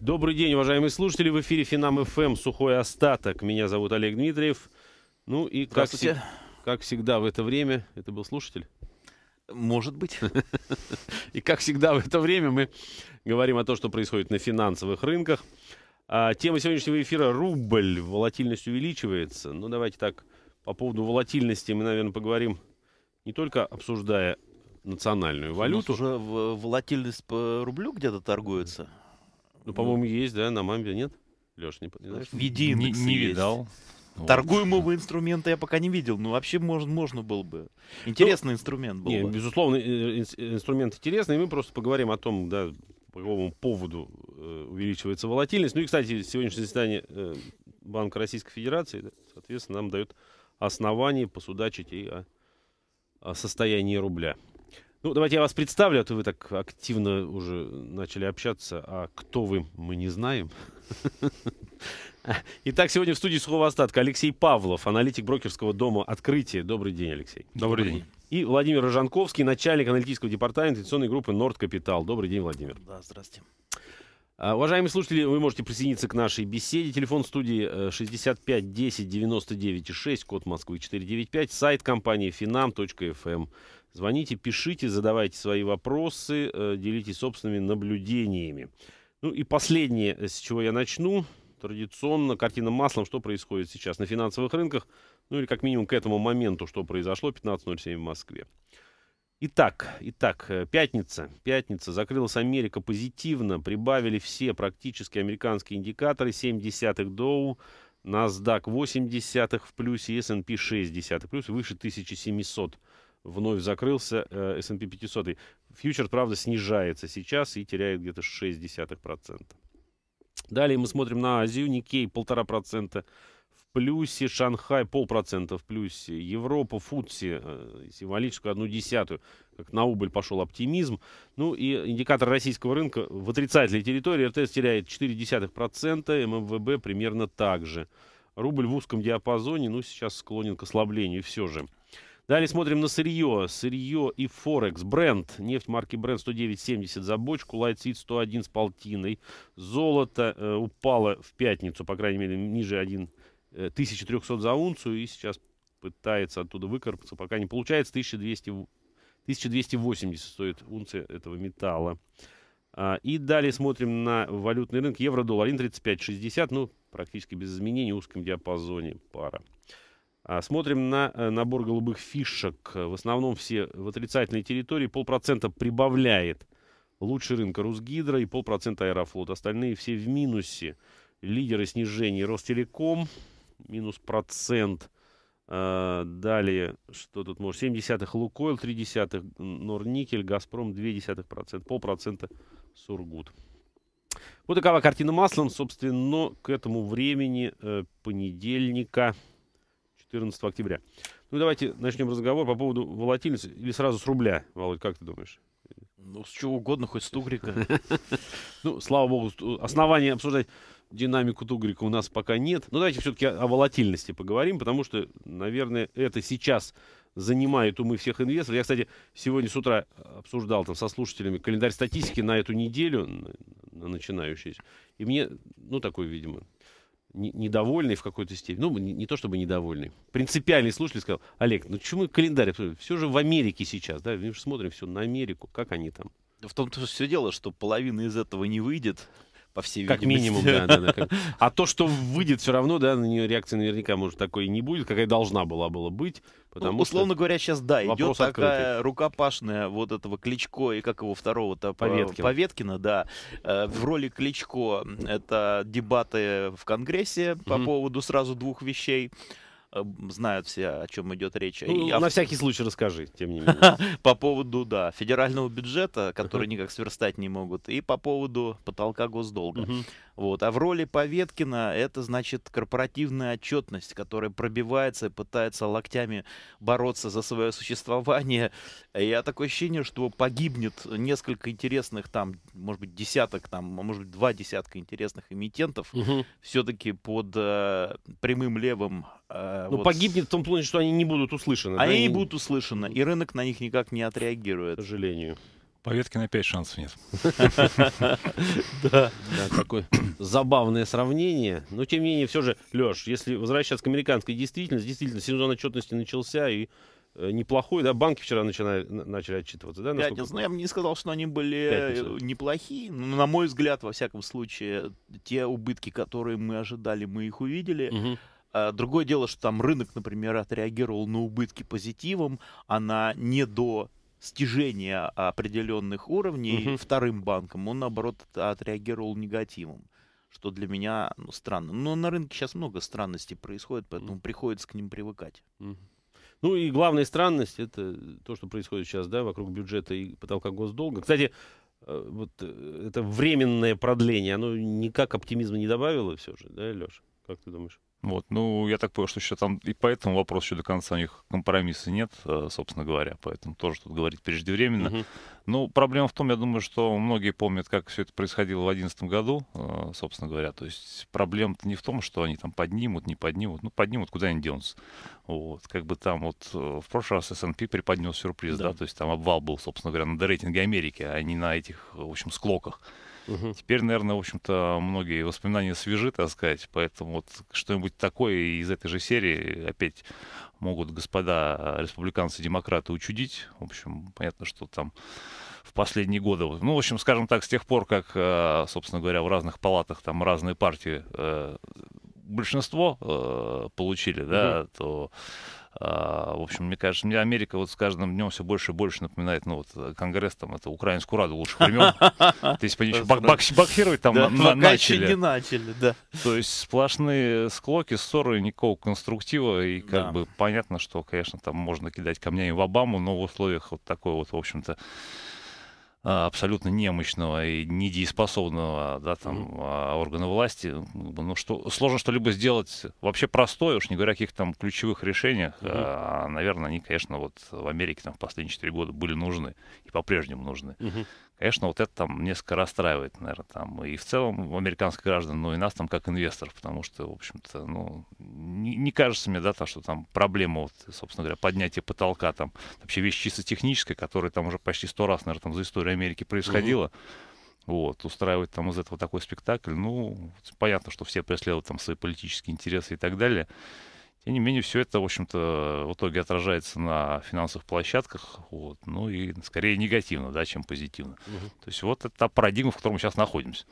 Добрый день, уважаемые слушатели. В эфире Финам ФМ «Сухой остаток». Меня зовут Олег Дмитриев. Ну и как, все, как всегда в это время... Это был слушатель? Может быть. И как всегда в это время мы говорим о том, что происходит на финансовых рынках. А, тема сегодняшнего эфира – рубль. Волатильность увеличивается. Ну давайте так, по поводу волатильности мы, наверное, поговорим не только обсуждая национальную валюту. У нас уже волатильность по рублю где-то торгуется. Ну, ну, по-моему, есть, да, на мамбе нет? Леш, не, не знаешь? не, не видал. Вот. Торгуемого инструмента я пока не видел, но ну, вообще можно, можно было бы. Интересный ну, инструмент был не, бы. Безусловно, э, инструмент интересный, и мы просто поговорим о том, да, по какому поводу э, увеличивается волатильность. Ну и, кстати, сегодняшнее заседание э, Банка Российской Федерации, да, соответственно, нам дает основание посудачить и о состоянии рубля. Ну, давайте я вас представлю, а то вы так активно уже начали общаться, а кто вы, мы не знаем. Итак, сегодня в студии сухого остатка Алексей Павлов, аналитик брокерского дома «Открытие». Добрый день, Алексей. Добрый день. И Владимир Рожанковский, начальник аналитического департамента инвестиционной группы «Норд Капитал». Добрый день, Владимир. Да, здравствуйте. А, уважаемые слушатели, вы можете присоединиться к нашей беседе. Телефон студии 65 10 99 6, код Москвы 495, сайт компании finam.fm. Звоните, пишите, задавайте свои вопросы, э, делитесь собственными наблюдениями. Ну и последнее, э, с чего я начну, традиционно картина маслом, что происходит сейчас на финансовых рынках, ну или как минимум к этому моменту, что произошло 15.07 в Москве. Итак, итак, э, пятница, пятница, закрылась Америка позитивно, прибавили все практически американские индикаторы, 7 десятых доу, NASDAQ 8 десятых в плюсе, S&P 6 десятых плюс, выше 1700 вновь закрылся э, S&P 500. Фьючер, правда, снижается сейчас и теряет где-то 0,6%. Далее мы смотрим на Азию, Никей 1,5% в плюсе, Шанхай полпроцента в плюсе, Европа, Футси э, символическую одну десятую, как на убыль пошел оптимизм. Ну и индикатор российского рынка в отрицательной территории, РТС теряет 0,4%, ММВБ примерно так же. Рубль в узком диапазоне, ну сейчас склонен к ослаблению все же. Далее смотрим на сырье. Сырье и Форекс. Бренд. Нефть марки Бренд 109.70 за бочку. Лайтсид 101 с полтиной. Золото э, упало в пятницу, по крайней мере, ниже 1, 1300 э, за унцию. И сейчас пытается оттуда выкарабкаться, пока не получается. 1200, 1280 стоит унция этого металла. А, и далее смотрим на валютный рынок. Евро-доллар 1.3560. Ну, практически без изменений. В узком диапазоне пара. А, смотрим на э, набор голубых фишек. В основном все в отрицательной территории. Полпроцента прибавляет лучший рынка Русгидро и полпроцента Аэрофлот. Остальные все в минусе. Лидеры снижений Ростелеком. Минус процент. А, далее, что тут может? 0,7 Лукойл, десятых, Норникель, Газпром десятых процента. полпроцента Сургут. Вот такова картина маслом. Собственно, к этому времени э, понедельника 14 октября. Ну, давайте начнем разговор по поводу волатильности или сразу с рубля, Володь, как ты думаешь? Ну, с чего угодно, хоть с тугрика. Ну, слава богу, основания обсуждать динамику тугрика у нас пока нет. Но ну, давайте все-таки о волатильности поговорим, потому что, наверное, это сейчас занимает умы всех инвесторов. Я, кстати, сегодня с утра обсуждал там со слушателями календарь статистики на эту неделю, начинающуюся. И мне, ну, такой, видимо, недовольный в какой-то степени, ну, не, не то чтобы недовольный, принципиальный слушатель сказал, Олег, ну чему календарь? Все же в Америке сейчас, да, мы же смотрим все на Америку, как они там. В том-то все дело, что половина из этого не выйдет, по всей как видимости. минимум, да. да, да как... А то, что выйдет все равно, да, на нее реакции наверняка, может, такой не будет, какая должна была была быть. Потому ну, условно что говоря, сейчас, да, идет такая открытый. рукопашная вот этого Кличко и как его второго-то э, Поветкина. Поветкина, да. Э, в роли Кличко это дебаты в Конгрессе угу. по поводу сразу двух вещей знают все, о чем идет речь. Ну, и, на всякий случай расскажи, тем не менее. По поводу, да, федерального бюджета, который никак сверстать не могут, и по поводу потолка госдолга. Вот. А в роли Поветкина это, значит, корпоративная отчетность, которая пробивается и пытается локтями бороться за свое существование. Я такое ощущение, что погибнет несколько интересных, там, может быть, десяток, там, а может быть, два десятка интересных эмитентов угу. все-таки под э, прямым левым э, ну, вот. погибнет в том плане, что они не будут услышаны. Они да? не будут услышаны, и рынок на них никак не отреагирует. К сожалению. По на 5 шансов нет. Да, такое забавное сравнение. Но, тем не менее, все же, Леш, если возвращаться к американской действительности, действительно, сезон отчетности начался, и э, неплохой, да, банки вчера начали начали отчитываться, да? Насколько... Пятница, ну, я бы не сказал, что они были э, Пятница. неплохие, но, на мой взгляд, во всяком случае, те убытки, которые мы ожидали, мы их увидели. Угу. Другое дело, что там рынок, например, отреагировал на убытки позитивом, а на не до стяжения определенных уровней угу. вторым банком, он, наоборот, отреагировал негативом что для меня ну, странно. Но на рынке сейчас много странностей происходит, поэтому mm. приходится к ним привыкать. Ну и главная странность это то, что происходит сейчас, да, вокруг бюджета и потолка госдолга. Кстати, э, вот э, это временное продление, оно никак оптимизма не добавило все же, да, Леша? Как ты думаешь? Вот, ну, я так понял, что еще там и по этому вопросу еще до конца у них компромисса нет, э, собственно говоря, поэтому тоже тут говорить преждевременно. Угу. Ну, uh -huh. Но проблема в том, я думаю, что многие помнят, как все это происходило в 2011 году, э, собственно говоря. То есть проблема-то не в том, что они там поднимут, не поднимут, ну, поднимут, куда они денутся. Вот, как бы там вот э, в прошлый раз S&P преподнес сюрприз, да. да, то есть там обвал был, собственно говоря, на рейтинге Америки, а не на этих, в общем, склоках. Угу. Теперь, наверное, в общем-то, многие воспоминания свежи, так сказать, поэтому вот что-нибудь такое из этой же серии опять могут господа э, республиканцы-демократы учудить. В общем, понятно, что там в последние годы. Ну, в общем, скажем так, с тех пор, как, э, собственно говоря, в разных палатах там разные партии э, большинство получили, да, угу. то а, в общем, мне кажется, мне Америка вот с каждым днем все больше и больше напоминает, ну, вот, э, Конгресс, там, это украинскую раду лучших времен. То есть, понимаешь, боксировать там начали. не начали, да. То есть, сплошные склоки, ссоры, никакого конструктива, и как бы понятно, что, конечно, там можно кидать камнями в Обаму, но в условиях вот такой вот, в общем-то, а, абсолютно немощного и недееспособного да, там, mm-hmm. органа власти, ну, ну, что, сложно что-либо сделать вообще простое, уж не говоря о каких-то там ключевых решениях. Mm-hmm. А, наверное, они, конечно, вот в Америке там, в последние 4 года были нужны и по-прежнему нужны. Mm-hmm. Конечно, вот это там несколько расстраивает, наверное, там и в целом американских граждан, но ну, и нас там как инвесторов, потому что, в общем-то, ну, не, не кажется мне, да, то, что там проблема, вот, собственно говоря, поднятие потолка, там вообще вещь чисто техническая, которая там уже почти сто раз, наверное, там за историю Америки происходила. Угу. Вот, устраивать там из этого такой спектакль, ну, понятно, что все преследуют там свои политические интересы и так далее. Тем не менее, все это, в общем-то, в итоге отражается на финансовых площадках, вот, ну и скорее негативно, да, чем позитивно. Угу. То есть вот это та парадигма, в которой мы сейчас находимся.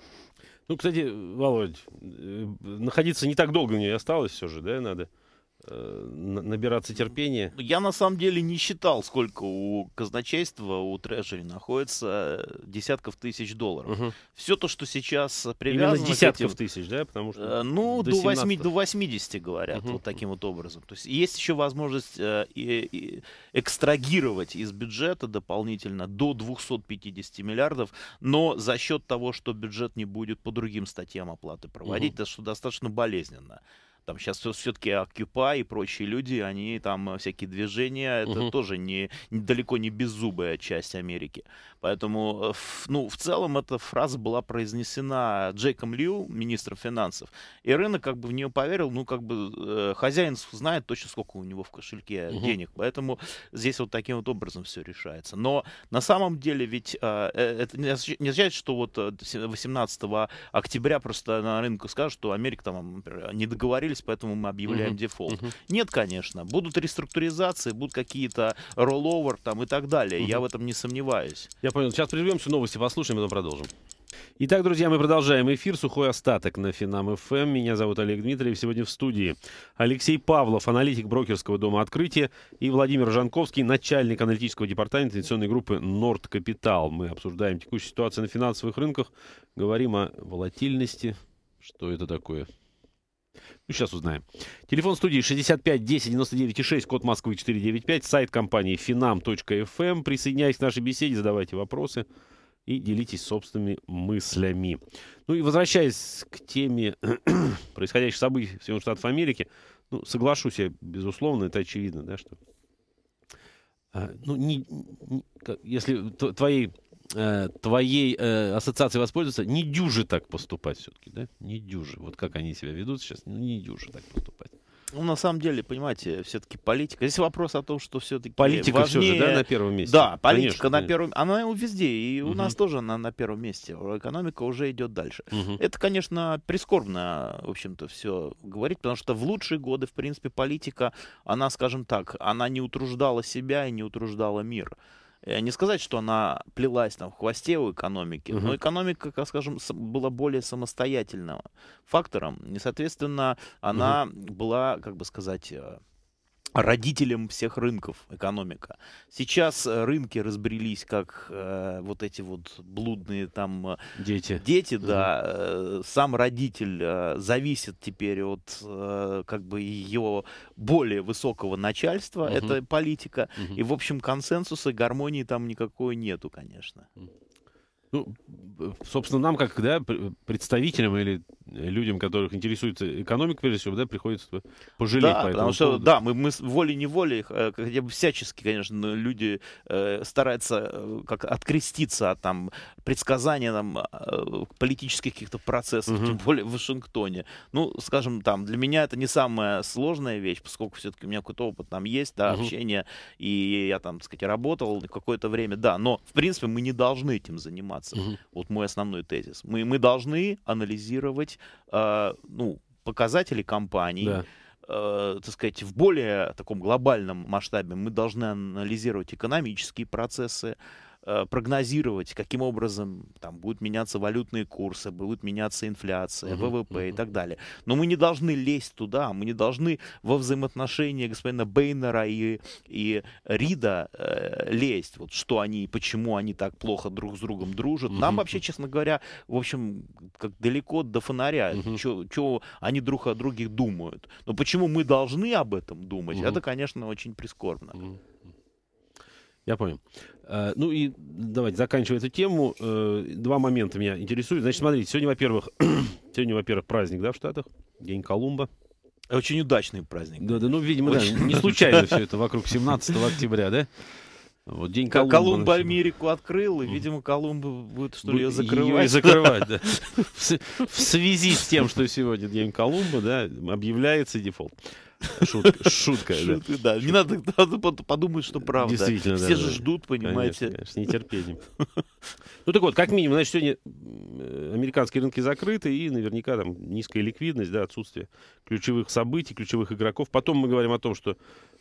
Ну, кстати, Володь, э, находиться не так долго мне осталось все же, да, надо? Э, набираться терпения? Я на самом деле не считал, сколько у казначейства, у трежери находится э, десятков тысяч долларов. Угу. Все то, что сейчас привязано... Именно десятков этим, тысяч, да? Потому что э, ну, до, 17. 8, до 80, говорят, угу. вот таким вот образом. То есть есть еще возможность э, э, экстрагировать из бюджета дополнительно до 250 миллиардов, но за счет того, что бюджет не будет по другим статьям оплаты проводить, угу. это что достаточно болезненно. Там сейчас все-таки Occupy и прочие люди, они там э, всякие движения, это угу. тоже не, не далеко не беззубая часть Америки. Поэтому, э, ну, в целом эта фраза была произнесена Джейком Лью, министром финансов, и рынок как бы в нее поверил, ну, как бы э, хозяин знает точно, сколько у него в кошельке угу. денег, поэтому здесь вот таким вот образом все решается. Но на самом деле ведь э, это не означает, что вот 18 октября просто на рынке скажут, что Америка там, например, не договорились отказались, поэтому мы объявляем угу. дефолт. Угу. Нет, конечно, будут реструктуризации, будут какие-то ролловер там и так далее. Угу. Я в этом не сомневаюсь. Я понял. Сейчас прервемся, новости послушаем, потом продолжим. Итак, друзья, мы продолжаем эфир. Сухой остаток на Финам ФМ. Эм. Меня зовут Олег Дмитриев. Сегодня в студии Алексей Павлов, аналитик брокерского дома Открытие, и Владимир Жанковский, начальник аналитического департамента инвестиционной группы Норд Капитал. Мы обсуждаем текущую ситуацию на финансовых рынках, говорим о волатильности, что это такое, ну, сейчас узнаем. Телефон студии 65 10 99 6, код Москвы 495, сайт компании finam.fm. Эм. Присоединяйтесь к нашей беседе, задавайте вопросы и делитесь собственными мыслями. Ну и возвращаясь к теме происходящих событий в Соединенных Штатах Америки, ну, соглашусь я, безусловно, это очевидно, да, что... А, ну, не, не, если твоей Э, твоей э, ассоциацией воспользоваться, не дюжи так поступать все-таки, да? Не дюжи. Вот как они себя ведут сейчас, ну, не дюжи так поступать. Ну, на самом деле, понимаете, все-таки политика. Здесь вопрос о том, что все-таки Политика важнее... все же, да, на первом месте? Да, политика конечно, на первом... Она у везде, и угу. у нас тоже она на первом месте. Экономика уже идет дальше. Угу. Это, конечно, прискорбно, в общем-то, все говорить, потому что в лучшие годы, в принципе, политика, она, скажем так, она не утруждала себя и не утруждала мир. Э, не сказать, что она плелась там в хвосте у экономики, угу. но экономика, как скажем, была более самостоятельным фактором, и, соответственно, она угу. была, как бы сказать, э, родителем всех рынков экономика. Сейчас э, рынки разбрелись как э, вот эти вот блудные там э, дети, дети mm да. Э, сам родитель э, зависит теперь от э, как бы ее более высокого начальства, mm это политика. mm И в общем консенсуса, гармонии там никакой нету, конечно. mm ну, собственно, нам, как да, представителям или э, людям, которых интересует экономика, прежде всего, да, приходится пожалеть да, по потому что, Да, мы, мы волей-неволей, хотя э, бы всячески, конечно, ну, люди э, стараются э, как откреститься от там, предсказания там, политических каких-то процессов, угу. тем более в Вашингтоне. Ну, скажем, там, для меня это не самая сложная вещь, поскольку все-таки у меня какой-то опыт там есть, да, угу. общение, и я там, так сказать, работал какое-то время, да, но, в принципе, мы не должны этим заниматься заниматься. Угу. Вот мой основной тезис. Мы, мы должны анализировать э, ну, показатели компаний. Да э, так сказать, в более таком глобальном масштабе мы должны анализировать экономические процессы, Э, прогнозировать, каким образом там будут меняться валютные курсы, будут меняться инфляция, угу, ВВП угу. и так далее. Но мы не должны лезть туда, мы не должны во взаимоотношения господина Бейнера и, и Рида э, лезть, вот что они, почему они так плохо друг с другом дружат. Угу. Нам вообще, честно говоря, в общем, как далеко до фонаря, угу. что они друг о друге думают. Но почему мы должны об этом думать, угу. это, конечно, очень прискорбно. Угу. Я понял. Э, ну и давайте заканчивая эту тему. Э, два момента меня интересуют. Значит, смотрите, сегодня, во-первых, сегодня, во-первых, праздник, да, в Штатах, День Колумба. Очень удачный праздник. Да, да, ну, видимо, Очень... да, не случайно все это вокруг 17 октября, да? Вот день Колумба. Колумба Америку открыл, и, видимо, Колумба будет, что ли, ее закрывать. Ее закрывать, да. В связи с тем, что сегодня день Колумба, да, объявляется дефолт. Шутка, шутка, шутка да. да. Не надо, надо подумать, что правда. Действительно, Все да, же да. ждут, понимаете. Конечно, конечно, с нетерпением. Ну так вот, как минимум, значит, сегодня э, американские рынки закрыты, и наверняка там низкая ликвидность, да, отсутствие ключевых событий, ключевых игроков. Потом мы говорим о том, что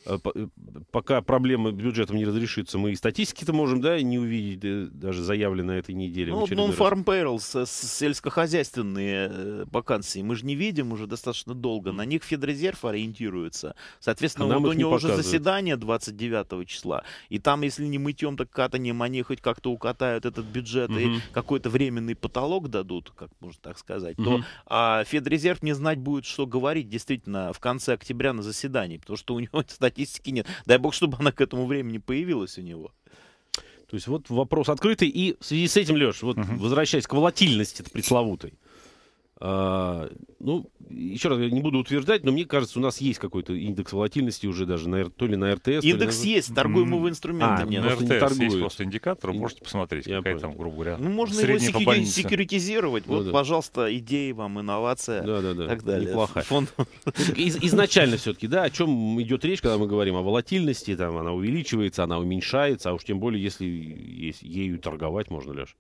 Э, э, пока проблема бюджетом не разрешится, мы и статистики-то можем, да, не увидеть, даже заявлено этой неделе. Ну, non-farm payrolls, сельскохозяйственные э, вакансии, мы же не видим уже достаточно долго. На них Федрезерв ориентируется. Соответственно, а вот у него не уже заседание 29 числа, и там, если не мытьем, так катанием, они хоть как-то укатают этот бюджет угу. и какой-то временный потолок дадут, как можно так сказать, угу. то а Федрезерв не знать будет, что говорить действительно в конце октября на заседании, потому что у него, кстати, статистики нет. Дай бог, чтобы она к этому времени появилась у него. То есть вот вопрос открытый. И в связи с этим, Леш, вот угу. возвращаясь к волатильности пресловутой. А, ну, еще раз, я не буду утверждать, но мне кажется, у нас есть какой-то индекс волатильности уже даже, на, то ли на РТС. Индекс на... есть, торгуем его инструментами. А, нет, на РТС не торгуют. есть просто индикатор, можете посмотреть, я какая понял. там, грубо говоря, Ну, можно его секью... секьюритизировать. Да, ну вот, да. пожалуйста, идеи вам, инновация да, да, да. так далее. Неплохая. Фонд... Ну, из, изначально все-таки, да, о чем идет речь, когда мы говорим о волатильности, там она увеличивается, она уменьшается, а уж тем более, если есть ею торговать можно, Леша.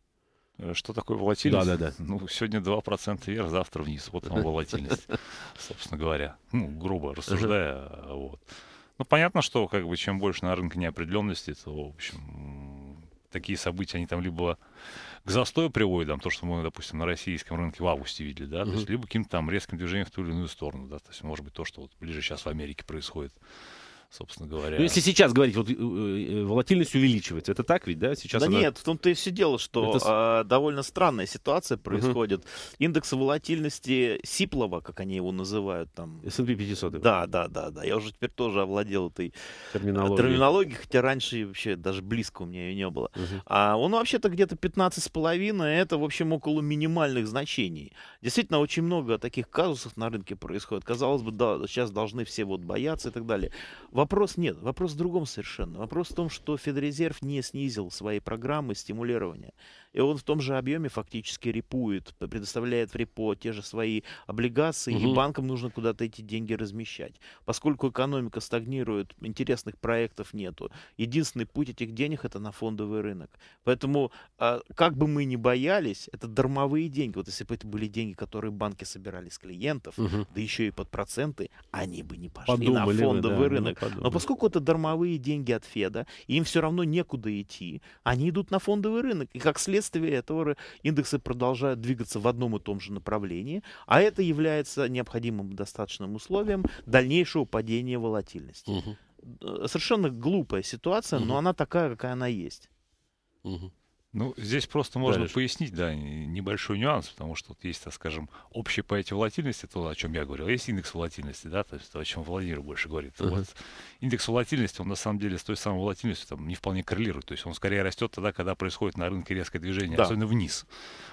Э, что такое волатильность? Да, да, да. Ну, сегодня 2% вверх, завтра вниз. Вот вам волатильность, собственно говоря. Ну, грубо рассуждая. Вот. Ну, понятно, что как бы чем больше на рынке неопределенности, то, в общем, такие события, они там либо к застою приводят, там, то, что мы, допустим, на российском рынке в августе видели, да, то есть, либо каким-то там резким движением в ту или иную сторону, да, то есть, может быть, то, что вот ближе сейчас в Америке происходит, собственно говоря. Ну, если сейчас говорить, вот э, э, волатильность увеличивается, это так ведь, да? Сейчас да она... нет, в том-то и все дело, что это... э, довольно странная ситуация происходит. Угу. Индекс волатильности Сиплова, как они его называют там. S&P 500. Да, да, да, да. Я уже теперь тоже овладел этой э, терминологией, терминологией хотя раньше вообще даже близко у меня ее не было. Угу. А он вообще-то где-то 15,5, а это, в общем, около минимальных значений. Действительно, очень много таких казусов на рынке происходит. Казалось бы, да, сейчас должны все вот бояться и так далее. Вопрос нет, вопрос в другом совершенно. Вопрос в том, что Федрезерв не снизил свои программы стимулирования и он в том же объеме фактически репует, предоставляет в репо те же свои облигации, угу. и банкам нужно куда-то эти деньги размещать. Поскольку экономика стагнирует, интересных проектов нету. Единственный путь этих денег это на фондовый рынок. Поэтому, а, как бы мы ни боялись, это дармовые деньги. Вот если бы это были деньги, которые банки собирали с клиентов, угу. да еще и под проценты, они бы не пошли подумали на фондовый вы, да, ну, рынок. Но поскольку это дармовые деньги от Феда, им все равно некуда идти, они идут на фондовый рынок. И как следствие следствие этого индексы продолжают двигаться в одном и том же направлении, а это является необходимым достаточным условием дальнейшего падения волатильности. Угу. Совершенно глупая ситуация, угу. но она такая, какая она есть. Угу. Ну, здесь просто можно Дальше. пояснить, да, небольшой нюанс, потому что вот есть, так скажем, общее понятие волатильности, то, о чем я говорил, а есть индекс волатильности, да, то есть то, о чем Владимир больше говорит. Uh-huh. Вот индекс волатильности, он на самом деле с той самой волатильностью там не вполне коррелирует, то есть он скорее растет тогда, когда происходит на рынке резкое движение, да. особенно вниз.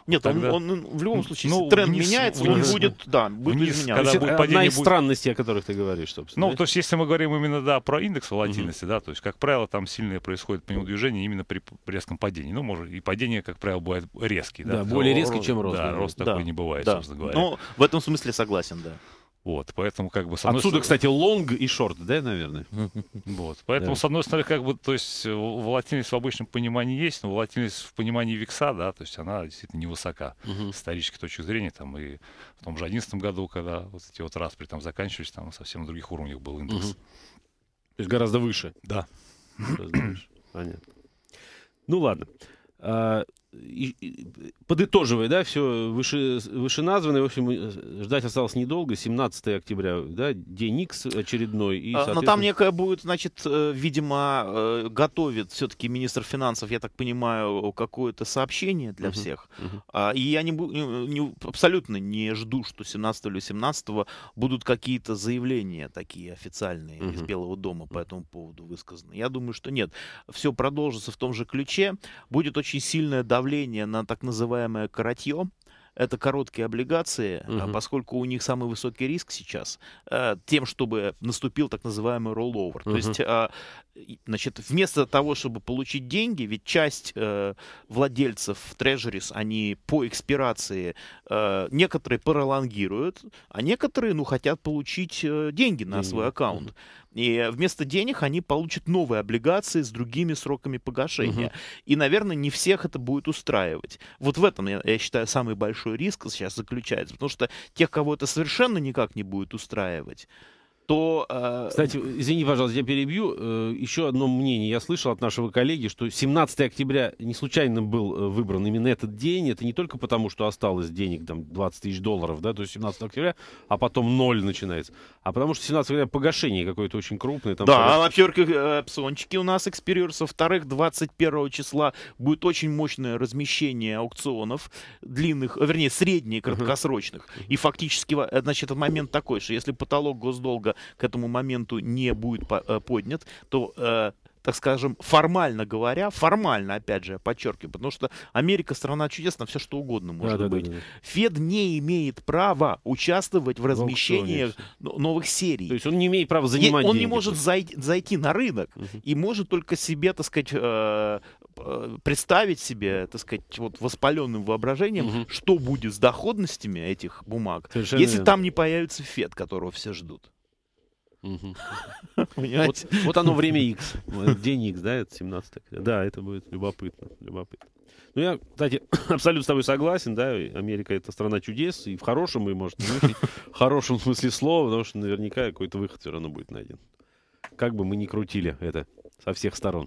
Нет, тогда... он, он в любом случае, ну, если тренд вниз, меняется, вниз, он будет, да, будет вниз, изменяться. Когда будет падение, одна из будет... странностей, о которых ты говоришь, собственно. Ну, да? то есть если мы говорим именно, да, про индекс волатильности, uh-huh. да, то есть, как правило, там сильное происходит по нему движение именно при резком падении, ну, может и падение, как правило, бывает резкий. Да, да более резкий, чем рост. Да, рост такой да. не бывает, да. собственно говоря. Ну, в этом смысле согласен, да. Вот, поэтому как бы... Отсюда, стороны... кстати, лонг и шорт, да, наверное? Вот, поэтому, да. с одной стороны, как бы, то есть, э, волатильность в обычном понимании есть, но волатильность в понимании ВИКСа, да, то есть, она действительно невысока угу. с исторической точки зрения, там, и в том же одиннадцатом году, когда вот эти вот распри там заканчивались, там совсем на других уровнях был индекс. Угу. То есть, гораздо выше? Да. Гораздо выше, понятно. Ну, ладно. uh, и, подытоживая, да, все выше, вышеназванное, в общем, ждать осталось недолго, 17 октября, да, день Икс очередной. И, соответственно... А, но там некое будет, значит, э, видимо, э, готовит все-таки министр финансов, я так понимаю, какое-то сообщение для uh-huh. всех. Uh-huh. И я не, не, абсолютно не жду, что 17 или 17 будут какие-то заявления такие официальные uh-huh. из Белого дома по этому поводу высказаны. Я думаю, что нет. Все продолжится в том же ключе. Будет очень сильное давление давление на так называемое коротье, это короткие облигации, угу. поскольку у них самый высокий риск сейчас э, тем, чтобы наступил так называемый ролловер. Угу. То есть, а, значит, вместо того, чтобы получить деньги, ведь часть э, владельцев трежерис, они по экспирации, э, некоторые паралангируют, а некоторые, ну, хотят получить деньги на деньги. свой аккаунт. Угу. И вместо денег они получат новые облигации с другими сроками погашения. Угу. И, наверное, не всех это будет устраивать. Вот в этом, я, я считаю, самый большой риск сейчас заключается. Потому что тех, кого это совершенно никак не будет устраивать, то... Э, Кстати, извини, пожалуйста, я перебью. Э, еще одно мнение я слышал от нашего коллеги, что 17 октября не случайно был э, выбран именно этот день. Это не только потому, что осталось денег, там, 20 тысяч долларов, да, то есть 17 октября, а потом ноль начинается. А потому что 17 октября погашение какое-то очень крупное. Там, да, а во-первых, опциончики у нас Experiors. Во-вторых, 21 числа будет очень мощное размещение аукционов длинных, вернее, средних краткосрочных. Uh-huh. И фактически, значит, момент такой, что если потолок госдолга к этому моменту не будет э, поднят, то э, так скажем, формально говоря, формально, опять же, я подчеркиваю, потому что Америка страна чудесная, все что угодно может да, быть. Да, да, да. Фед не имеет права участвовать в размещении ну, новых серий. То есть он не имеет права занимать. И, он деньги, не может зайти, зайти на рынок угу. и может только себе, так сказать, э, э, представить себе, так сказать, вот воспаленным воображением, угу. что будет с доходностями этих бумаг, Совершенно если верно. там не появится Фед, которого все ждут. Вот, вот оно время X. День X, да, это 17 Да, это будет любопытно, любопытно. Ну, я, кстати, абсолютно с тобой согласен, да, Америка — это страна чудес, и в хорошем, и, может, в хорошем смысле слова, потому что наверняка какой-то выход все равно будет найден. Как бы мы ни крутили это со всех сторон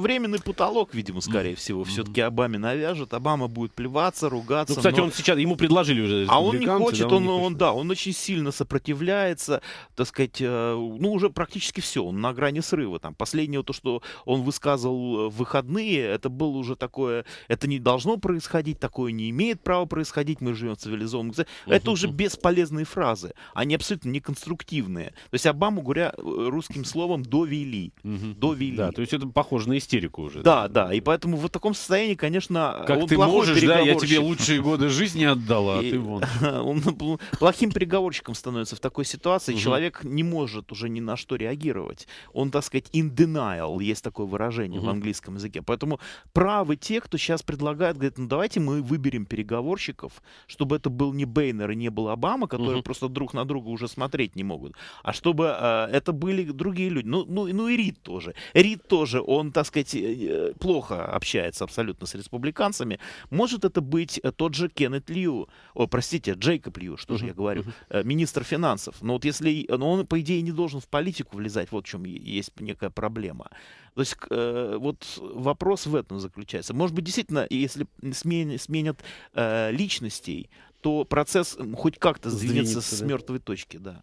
временный потолок, видимо, скорее всего, mm-hmm. все-таки Обаме навяжет, Обама будет плеваться, ругаться. Ну, кстати, но... он сейчас, ему предложили уже. А он не хочет, да, он, он, не он, да, он очень сильно сопротивляется, так сказать, э, ну, уже практически все, он на грани срыва. Там последнее то, что он высказывал в выходные, это было уже такое, это не должно происходить, такое не имеет права происходить, мы живем в цивилизованном. Mm-hmm. Это уже бесполезные фразы, они абсолютно неконструктивные. То есть Обаму, говоря э, русским словом, довели. Mm-hmm. Довели. Да, то есть это похоже на истерику уже. Да, да, да. И поэтому в таком состоянии, конечно, как он ты можешь, да, я тебе лучшие годы жизни отдала, а ты вон. Он ну, плохим переговорщиком становится в такой ситуации. Человек не может уже ни на что реагировать. Он, так сказать, in denial, есть такое выражение в английском языке. Поэтому правы те, кто сейчас предлагает, говорит, ну давайте мы выберем переговорщиков, чтобы это был не Бейнер и не был Обама, которые просто друг на друга уже смотреть не могут, а чтобы э, это были другие люди. Ну, ну, ну и Рид тоже. Рид тоже, он, так сказать, сказать, э, э, плохо общается абсолютно с республиканцами. Может это быть э, тот же Кеннет Лью, о, простите, Джейкоб Лью, что же я говорю, министр финансов. Но вот если, но он, по идее, не должен в политику влезать, вот в чем есть некая проблема. То есть э, вот вопрос в этом заключается. Может быть, действительно, если сменят, сменят э, личностей, то процесс хоть как-то сдвинется, сдвинется с да. мертвой точки, да.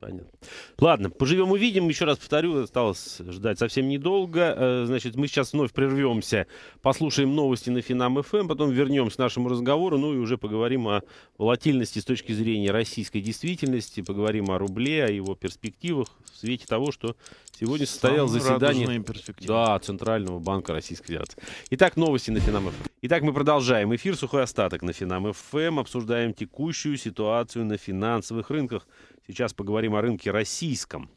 Понятно. Ладно, поживем увидим. Еще раз повторю, осталось ждать совсем недолго. Э, значит, мы сейчас вновь прервемся, послушаем новости на Финам ФМ, эм, потом вернемся к нашему разговору, ну и уже поговорим о волатильности с точки зрения российской действительности, поговорим о рубле, о его перспективах в свете того, что сегодня состоялось заседание да, Центрального банка Российской Федерации. Итак, новости на Финам ФМ. Эм. Итак, мы продолжаем. Эфир «Сухой остаток» на Финам ФМ. Эм. Обсуждаем текущую ситуацию на финансовых рынках – Сейчас поговорим о рынке российском.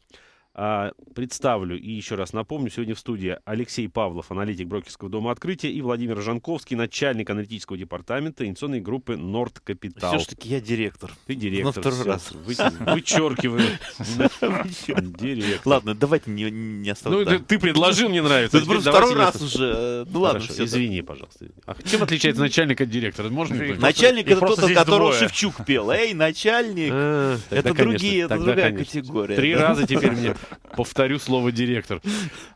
А, представлю и еще раз напомню, сегодня в студии Алексей Павлов, аналитик брокерского дома открытия, и Владимир Жанковский, начальник аналитического департамента инвестиционной группы Норд Капитал. Все-таки я директор. Ты директор. На второй все. раз. Вы, вычеркиваю. Директор. Ладно, давайте не, не оставляем. Ну, ты предложил, мне нравится. Это просто второй раз уже. Э, ну ладно, все. Извини, пожалуйста. А чем отличается начальник от директора? Начальник это тот, которого Шевчук пел. Эй, начальник. Э, это другие, это другая категория. Три раза теперь мне Повторю слово директор.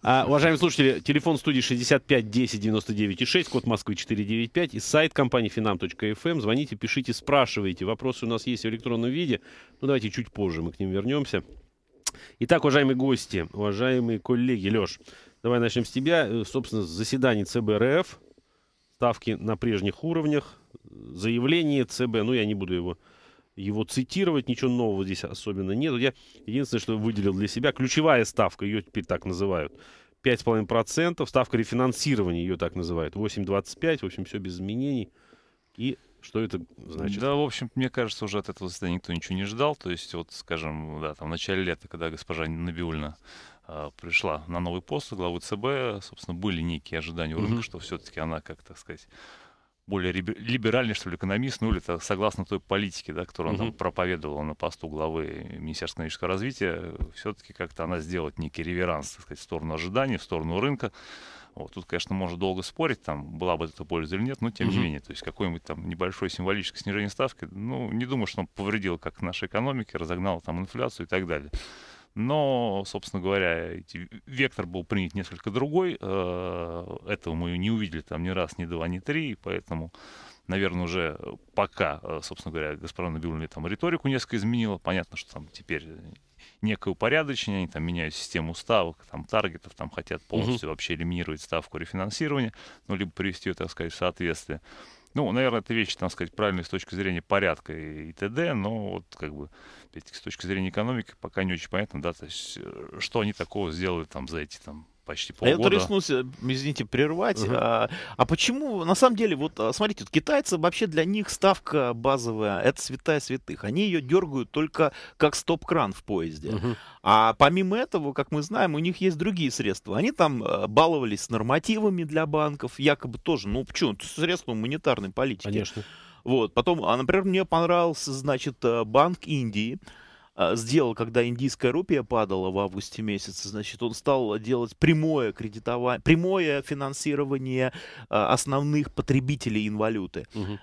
А, уважаемые слушатели, телефон студии 65 10 99 6, код Москвы 495 и сайт компании finam.fm. Эм». Звоните, пишите, спрашивайте. Вопросы у нас есть в электронном виде. Ну, давайте чуть позже мы к ним вернемся. Итак, уважаемые гости, уважаемые коллеги, Леш, давай начнем с тебя. Э, собственно, заседание ЦБ РФ, ставки на прежних уровнях, заявление ЦБ, ну я не буду его его цитировать, ничего нового здесь особенно нет. Я единственное, что выделил для себя, ключевая ставка, ее теперь так называют, 5,5%, ставка рефинансирования ее так называют, 8,25, в общем, все без изменений. И что это значит? Да, в общем, мне кажется, уже от этого заседания никто ничего не ждал. То есть, вот, скажем, да, там в начале лета, когда госпожа Набиульна а, пришла на новый пост главы ЦБ, собственно, были некие ожидания у рынка, mm что все-таки она, как так сказать, более либеральный, что ли, экономист, ну или это согласно той политике, да, которую он там проповедовал на посту главы Министерства экономического развития, все-таки как-то она сделает некий реверанс, так сказать, в сторону ожиданий, в сторону рынка. Вот, тут, конечно, можно долго спорить, там, была бы эта польза или нет, но тем не менее, то есть какое-нибудь там небольшое символическое снижение ставки, ну, не думаю, что он повредил как нашей экономике, разогнал там инфляцию и так далее. Но, собственно говоря, вектор был принят несколько другой. Э, этого мы не увидели там ни раз, ни два, ни три, поэтому наверное, уже пока, э, собственно говоря, госпожа Набиулина там риторику несколько изменила. Понятно, что там теперь некое упорядочение, они там меняют систему ставок, там таргетов, там хотят полностью угу. вообще элиминировать ставку рефинансирования, ну, либо привести ее, так сказать, в соответствие. Ну, наверное, это вещи, так сказать, правильные с точки зрения порядка и, и т.д., но вот как бы опять-таки, с точки зрения экономики, пока не очень понятно, да, то есть, э, что они такого сделают там за эти там почти полгода. Я вот рискнул, извините, прервать. uh А, а почему, на самом деле, вот а, смотрите, вот китайцы вообще для них ставка базовая, это святая святых. Они ее дергают только как стоп-кран в поезде. uh А помимо этого, как мы знаем, у них есть другие средства. Они там э, баловались с нормативами для банков, якобы тоже, ну почему, средства монетарной политики. Конечно. Вот, потом, а, например, мне понравился, значит, э, Банк Индии, а, сделал, когда индийская рупия падала в августе месяце, значит, он стал делать прямое кредитование, прямое финансирование а, основных потребителей инвалюты, угу.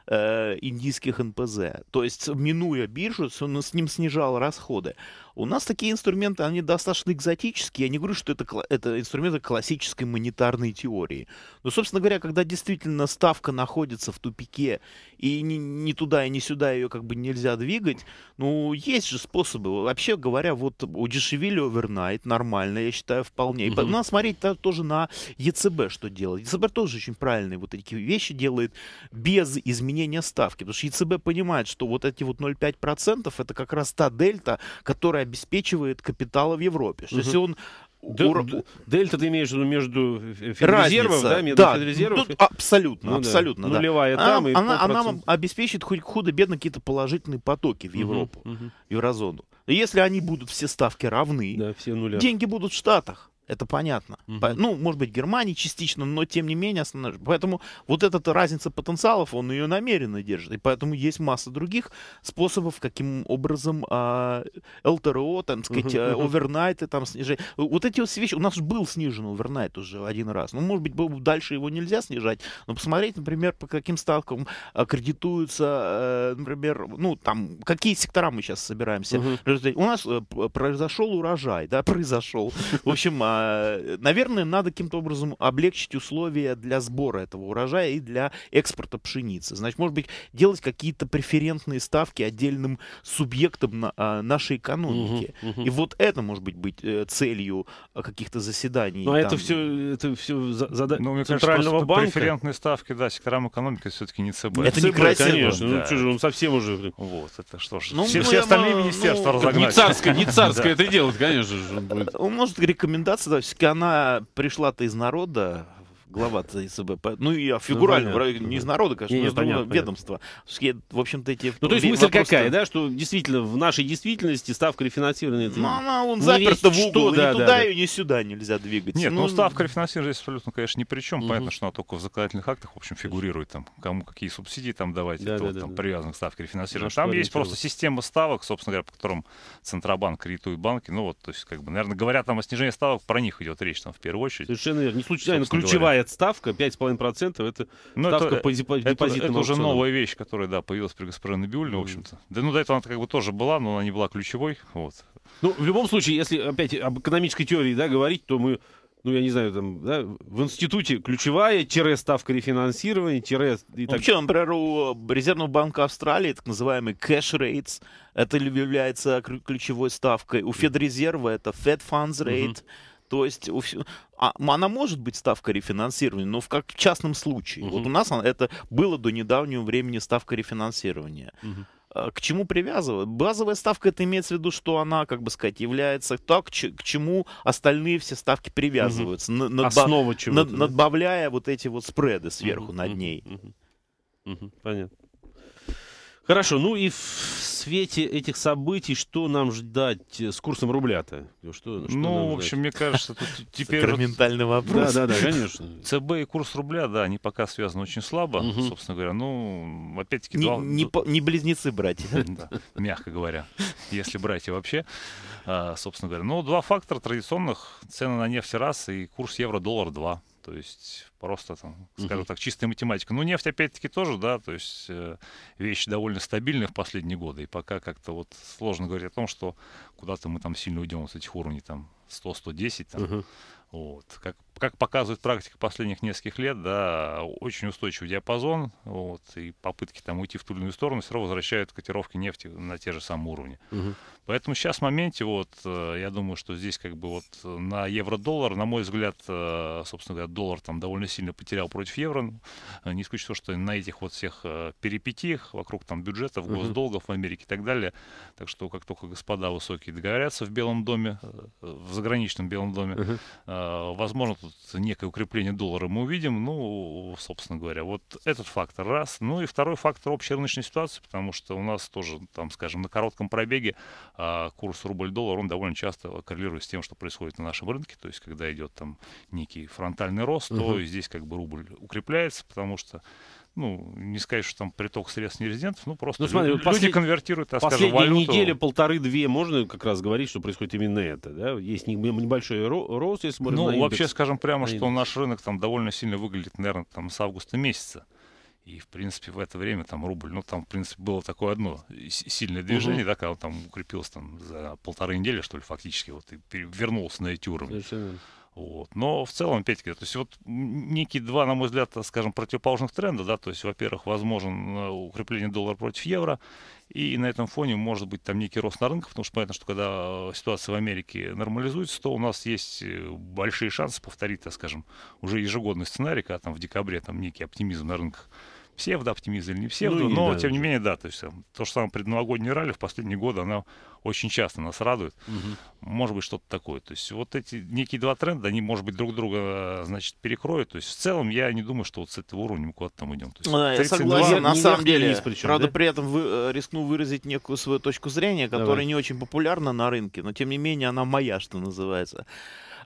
индийских НПЗ. То есть, минуя биржу, он с ним снижал расходы. У нас такие инструменты, они достаточно экзотические. Я не говорю, что это, это инструменты классической монетарной теории. Но, собственно говоря, когда действительно ставка находится в тупике, и ни, ни туда, и ни сюда ее как бы нельзя двигать, ну, есть же способы. Вообще говоря, вот удешевили овернайт, нормально, я считаю, вполне. И угу. надо смотреть тоже на ЕЦБ, что делать. ЕЦБ тоже очень правильные вот такие вещи делает без изменения ставки. Потому что ЕЦБ понимает, что вот эти вот 0,5% это как раз та дельта, которая обеспечивает капитала в Европе. Что угу. если он Д- ур... Дельта ты имеешь в виду между федрезервов, да, между да. федрезервов? Ну, тут абсолютно, ну, абсолютно. Да. Нулевая да. там она, и она, она обеспечит хоть худо-бедно какие-то положительные потоки в Европу, угу, угу. еврозону. Если они будут все ставки равны, да, все деньги будут в Штатах. Это понятно. Угу. По, ну, может быть, Германии частично, но тем не менее основная. Поэтому вот эта разница потенциалов, он ее намеренно держит. И поэтому есть масса других способов, каким образом а, э, ЛТРО, там, сказать, э, овернайты, там, снижать. Вот эти вот вещи. У нас был снижен овернайт уже один раз. Ну, может быть, дальше его нельзя снижать. Но посмотреть, например, по каким ставкам а, кредитуются, э, например, ну, там, какие сектора мы сейчас собираемся. Угу. У нас э, произошел урожай, да, произошел. В общем, а, а, наверное, надо каким-то образом облегчить условия для сбора этого урожая и для экспорта пшеницы. Значит, может быть, делать какие-то преферентные ставки отдельным субъектам на, а, нашей экономики. Угу, угу. И вот это может быть, быть э, целью а, каких-то заседаний. Но там... это все, это все задача ну, центрального кажется, банка. Преферентные ставки, да, секторам экономики все-таки не ЦБ. Это ЦБ, не красиво. конечно. Ну, да. Ну, что же, он совсем уже... Вот, это что же. Ну, все, ну, все остальные ну, министерства ну, разогнать. Не царское, не царское это делать, конечно же. Он ну, может рекомендации государственность, она пришла-то из народа, глава ЦСБП. Ну и фигурально ну, не из народа, конечно, не, не из понятно, ведомства. Понятно. В общем-то, эти... Ну, то есть мысль вопросы... какая, да, что действительно в нашей действительности ставка рефинансирования... Ну, она, он заперта в угол, что, да, ни да, туда да. и ни сюда нельзя двигать. Нет, ну, ну ставка рефинансирования здесь абсолютно, конечно, ни при чем. Угу. Понятно, что она только в законодательных актах, в общем, фигурирует, там, кому какие субсидии там давать, да, это, да, вот, да, там, да. привязано к ставке рефинансирования. Там есть просто система ставок, собственно говоря, по которым Центробанк кредитует банки, ну вот, то есть, как бы, наверное, говорят там о снижении ставок, про них идет речь там в первую очередь. Совершенно верно, не случайно ключевая такая ставка, 5,5% это ну, ставка это, по депозитам. Это, это уже новая вещь, которая, да, появилась при госпоже Набиулине, в общем-то. Да, ну, до этого она как бы тоже была, но она не была ключевой, вот. Ну, в любом случае, если опять об экономической теории, да, говорить, то мы ну, я не знаю, там, да, в институте ключевая, тире ставка рефинансирования, тире... И так... Вообще, например, у Резервного банка Австралии, так называемый cash rates, это является ключевой ставкой. У Федрезерва это Fed funds rate, uh-huh. То есть у, а, она может быть ставка рефинансирования, но в, как в частном случае. Угу. Вот у нас это было до недавнего времени ставка рефинансирования. Угу к чему привязывать? Базовая ставка, это имеется в виду, что она, как бы сказать, является так, к, чему остальные все ставки привязываются, угу. надба- Основа чего над- надбавляя вот эти вот спреды сверху угу. над ней. Угу. Угу. Понятно. Хорошо, ну и в свете этих событий, что нам ждать э, с курсом рубля-то? Что, что ну, в общем, ждать? мне кажется, тут теперь... Сакраментальный вот... вопрос. Да, да, да, конечно. ЦБ и курс рубля, да, они пока связаны очень слабо, угу. собственно говоря. Ну, опять-таки... Не, два... не, по... не близнецы братья. Да, мягко говоря, если братья вообще, а, собственно говоря. Ну, два фактора традиционных. Цены на нефть раз и курс евро-доллар два то есть просто, там, скажем так, чистая математика. Ну, нефть, опять-таки, тоже, да, то есть э, вещь довольно стабильная в последние годы, и пока как-то вот сложно говорить о том, что куда-то мы там сильно уйдем с этих уровней, там, 100-110, там, uh вот, как как показывает практика последних нескольких лет, да, очень устойчивый диапазон, вот, и попытки там уйти в ту или иную сторону все равно возвращают котировки нефти на те же самые уровни. Угу. Поэтому сейчас в моменте, вот, э, я думаю, что здесь как бы вот на евро-доллар, на мой взгляд, э, собственно говоря, доллар там довольно сильно потерял против евро. Э, не исключено, что на этих вот всех перипетиях вокруг там бюджетов, госдолгов в Америке и так далее. Так что как только господа высокие договорятся в Белом доме, в заграничном Белом доме, угу. возможно, тут тут некое укрепление доллара мы увидим. Ну, собственно говоря, вот этот фактор раз. Ну и второй фактор общей рыночной ситуации, потому что у нас тоже, там, скажем, на коротком пробеге а, курс рубль-доллар, он довольно часто коррелирует с тем, что происходит на нашем рынке. То есть, когда идет там некий фронтальный рост, угу. то здесь как бы рубль укрепляется, потому что ну, не сказать, что там приток средств нерезидентов, ну, просто ну, смотри, люди послед... конвертируют, так Последние скажем, валюту. недели, полторы-две, можно как раз говорить, что происходит именно это, да? Есть небольшой рост, если мы Ну, вообще, скажем прямо, на что наш рынок там довольно сильно выглядит, наверное, там с августа месяца. И, в принципе, в это время там рубль, ну, там, в принципе, было такое одно сильное движение, угу. да, когда он там укрепился там за полторы недели, что ли, фактически, вот, и вернулся на эти уровни. Совершенно. Вот. Но в целом, Петька, то есть вот некие два, на мой взгляд, скажем, противоположных тренда, да, то есть, во-первых, возможен э, укрепление доллара против евро, и на этом фоне может быть там некий рост на рынках, потому что понятно, что когда ситуация в Америке нормализуется, то у нас есть э, большие шансы повторить, так скажем, уже ежегодный сценарий, когда там в декабре там некий оптимизм на рынках оптимизм или не псевдо, ну, но да, тем не менее, да, то есть э, то же самое предновогодний ралли в последние годы, она очень часто нас радует. Угу. Может быть, что-то такое. То есть вот эти некие два тренда, они, может быть, друг друга, э, значит, перекроют. То есть в целом я не думаю, что вот с этого уровня мы куда-то там идем. То есть, а, ну, 32... Я согласен, на самом деле. Вниз, причем, правда, да? при этом вы, э, рискну выразить некую свою точку зрения, которая Давай. не очень популярна на рынке, но тем не менее она моя, что называется.